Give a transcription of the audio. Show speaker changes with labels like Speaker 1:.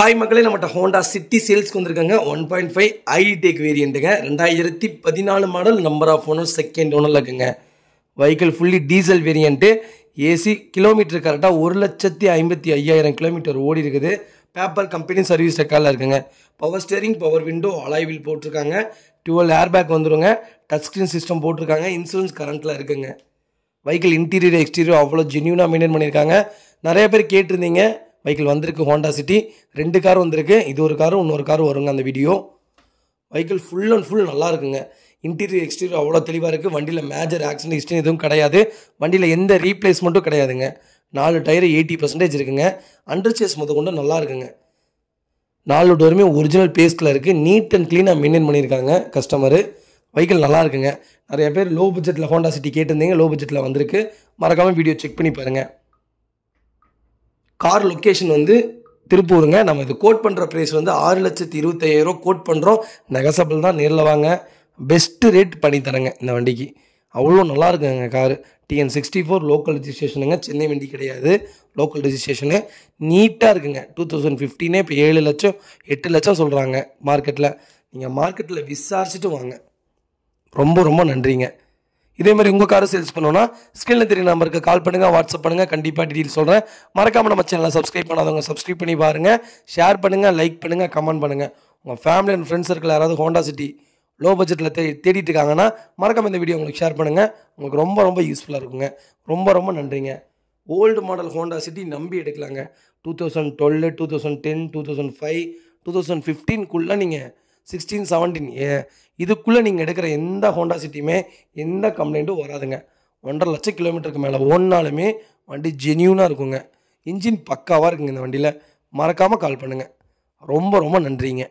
Speaker 1: hi மக்களே நம்மகிட்ட Honda City சேல்ஸ்க்கு வந்திருக்காங்க one point five i DTEC வேரியண்ட்டுங்க ரெண்டாயிரத்தி பதினாலு model number of owner second ஓனரில் இருக்குங்க vehicle fully diesel variant AC kilometre கரெக்டாக ஒரு லட்சத்தி ஐம்பத்தி ஐயாயிரம் கிலோமீட்டர் ஓடி இருக்குது பேப்பர் கம்பெனி சர்வீஸ் ரெக்கார்டில் இருக்குங்க பவர் ஸ்டேரிங் பவர் விண்டோ அலாய்வில் போட்டிருக்காங்க டுவெல் ஏர்பேக் வந்துடுங்க டச் ஸ்க்ரீன் சிஸ்டம் போட்டிருக்காங்க இன்சூரன்ஸ் கரண்ட்டில் இருக்குங்க வெஹிக்கிள் இன்டீரியர் எக்ஸ்டீரியர் அவ்வளோ ஜென்யூனாக மெயின்டைன் பண்ணியிருக்காங்க நிறைய பேர் கேட்டிருந்தீங்க வெஹிக்கிள் வந்திருக்கு ஹோண்டா சிட்டி ரெண்டு கார் வந்திருக்கு இது ஒரு காரும் இன்னொரு காரும் வருங்க அந்த video vehicle full and full நல்லா இருக்குங்க இன்டீரியர் எக்ஸ்டீரியர் அவ்வளோ தெளிவாக இருக்குது வண்டியில் மேஜர் ஆக்சிடென்ட் ஹிஸ்ட்ரி எதுவும் கிடையாது வண்டியில் எந்த ரீப்ளேஸ்மெண்ட்டும் கிடையாதுங்க நாலு டயர் எயிட்டி பர்சன்டேஜ் இருக்குங்க அண்டர் சேஸ் முத கொண்டு நல்லா இருக்குங்க நாலு டோருமே ஒரிஜினல் பேஸ்டில் இருக்குது நீட் அண்ட் க்ளீனாக மெயின்டைன் பண்ணியிருக்காங்க கஸ்டமரு வெஹிக்கிள் நல்லா இருக்குங்க நிறைய பேர் லோ பட்ஜெட்டில் ஹோண்டா சிட்டி கேட்டிருந்தீங்க லோ பட்ஜெட்டில் வந்திருக்கு மறக்காமல் வீடியோ செக் பண்ணி பாருங்கள் கார் லொக்கேஷன் வந்து திருப்பூருங்க நம்ம இது கோட் பண்ணுற ப்ரைஸ் வந்து ஆறு லட்சத்தி இருபத்தையாயிரம் கோட் பண்ணுறோம் நெகசபிள் தான் நேரில் வாங்க பெஸ்ட்டு ரேட் பண்ணி தரேங்க இந்த வண்டிக்கு அவ்வளோ நல்லா இருக்குங்க car TN sixty four local ரிஜிஸ்ட்ரேஷனுங்க சென்னை வண்டி கிடையாது லோக்கல் ரிஜிஸ்ட்ரேஷனு நீட்டாக இருக்குங்க டூ தௌசண்ட் ஃபிஃப்டினே இப்போ ஏழு லட்சம் எட்டு லட்சம் சொல்கிறாங்க மார்க்கெட்டில் நீங்கள் மார்க்கெட்டில் விசாரிச்சுட்டு வாங்க ரொம்ப ரொம்ப நன்றிங்க இதே மாதிரி உங்கள் காரை சேல்ஸ் பண்ணோன்னா ஸ்கிரீனில் தெரிய நம்பருக்கு கால் பண்ணுங்கள் வாட்ஸ்அப் பண்ணுங்கள் கண்டிப்பாக டீட்டெயில் சொல்கிறேன் மறக்காமல் நம்ம சேனலை சப்ஸ்கிரைப் பண்ணாதவங்க சப்ஸ்கிரைப் பண்ணி பாருங்கள் ஷேர் பண்ணுங்கள் லைக் பண்ணுங்கள் கமெண்ட் பண்ணுங்கள் உங்கள் ஃபேமிலி அண்ட் ஃப்ரெண்ட்ஸ் சர்க்கிள் யாராவது ஹோண்டா சிட்டி லோ பட்ஜெட்டில் தே தேடிட்டு இருக்காங்கன்னா மறக்காமல் இந்த வீடியோ உங்களுக்கு ஷேர் பண்ணுங்கள் உங்களுக்கு ரொம்ப ரொம்ப யூஸ்ஃபுல்லாக இருக்குங்க ரொம்ப ரொம்ப நன்றிங்க ஓல்டு மாடல் ஹோண்டா சிட்டி நம்பி எடுக்கலாங்க two thousand twelve two thousand ten two thousand five two thousand ஃபிஃப்டீன்குள்ளே நீங்கள் சிக்ஸ்டீன் செவன்டீன் ஏ இதுக்குள்ளே நீங்கள் எடுக்கிற எந்த ஹோண்டா சிட்டியுமே எந்த கம்ப்ளைண்ட்டும் வராதுங்க ஒன்றரை லட்சம் கிலோமீட்டருக்கு மேலே ஓடினாலுமே வண்டி ஜென்யூனாக இருக்குங்க இன்ஜின் பக்காவாக இருக்குங்க இந்த வண்டியில் மறக்காமல் கால் பண்ணுங்கள் ரொம்ப ரொம்ப நன்றிங்க